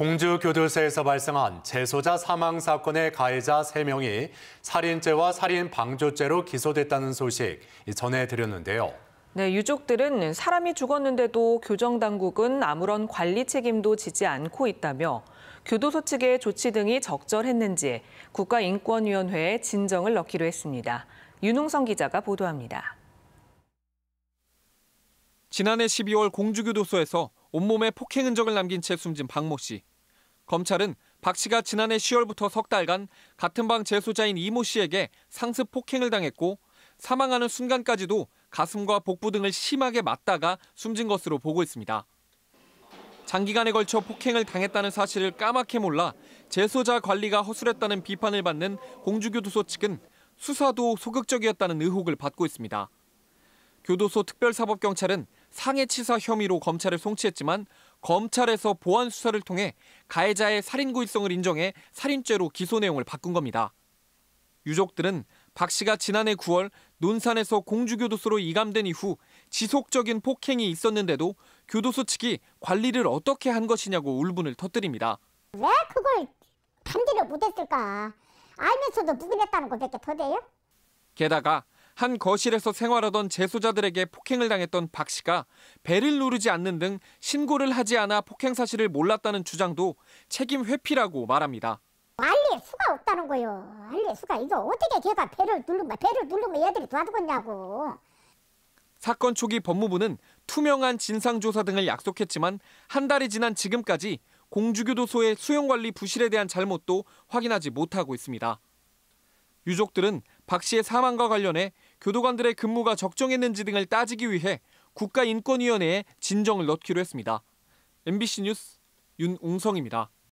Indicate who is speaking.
Speaker 1: 공주교도소에서 발생한 재소자 사망 사건의 가해자 3명이 살인죄와 살인방조죄로 기소됐다는 소식 전해드렸는데요.
Speaker 2: 네, 유족들은 사람이 죽었는데도 교정당국은 아무런 관리 책임도 지지 않고 있다며 교도소 측의 조치 등이 적절했는지 국가인권위원회에 진정을 넣기로 했습니다. 윤웅성 기자가 보도합니다.
Speaker 3: 지난해 12월 공주교도소에서 온몸에 폭행 흔적을 남긴 채 숨진 박모 씨. 검찰은 박 씨가 지난해 10월부터 석 달간 같은 방 재소자인 이모 씨에게 상습 폭행을 당했고 사망하는 순간까지도 가슴과 복부 등을 심하게 맞다가 숨진 것으로 보고 있습니다. 장기간에 걸쳐 폭행을 당했다는 사실을 까맣게 몰라 재소자 관리가 허술했다는 비판을 받는 공주교도소 측은 수사도 소극적이었다는 의혹을 받고 있습니다. 교도소 특별사법경찰은 상해치사 혐의로 검찰을 송치했지만 검찰에서 보안 수사를 통해 가해자의 살인 고의성을 인정해 살인죄로 기소 내용을 바꾼 겁니다. 유족들은 박 씨가 지난해 9월 논산에서 공주교도소로 이감된 이후 지속적인 폭행이 있었는데도 교도소 측이 관리를 어떻게 한 것이냐고 울분을 터뜨립니다.
Speaker 1: 왜 그걸 반대를 못했을까? 알면서도 무근했다는 것밖에 더 돼요?
Speaker 3: 게다가 한 거실에서 생활하던 재소자들에게 폭행을 당했던 박 씨가 배를 누르지 않는 등 신고를 하지 않아 폭행 사실을 몰랐다는 주장도 책임 회피라고 말합니다.
Speaker 1: 알릴 수가 없다는 거요. 알릴 수가 이거 어떻게 걔가 배를 누르면 배를 누르면 얘들이 도와주겠냐고.
Speaker 3: 사건 초기 법무부는 투명한 진상조사 등을 약속했지만 한 달이 지난 지금까지 공주교도소의 수용관리 부실에 대한 잘못도 확인하지 못하고 있습니다. 유족들은 박 씨의 사망과 관련해 교도관들의 근무가 적정했는지 등을 따지기 위해 국가인권위원회에 진정을 넣기로 했습니다. MBC 뉴스 윤웅성입니다.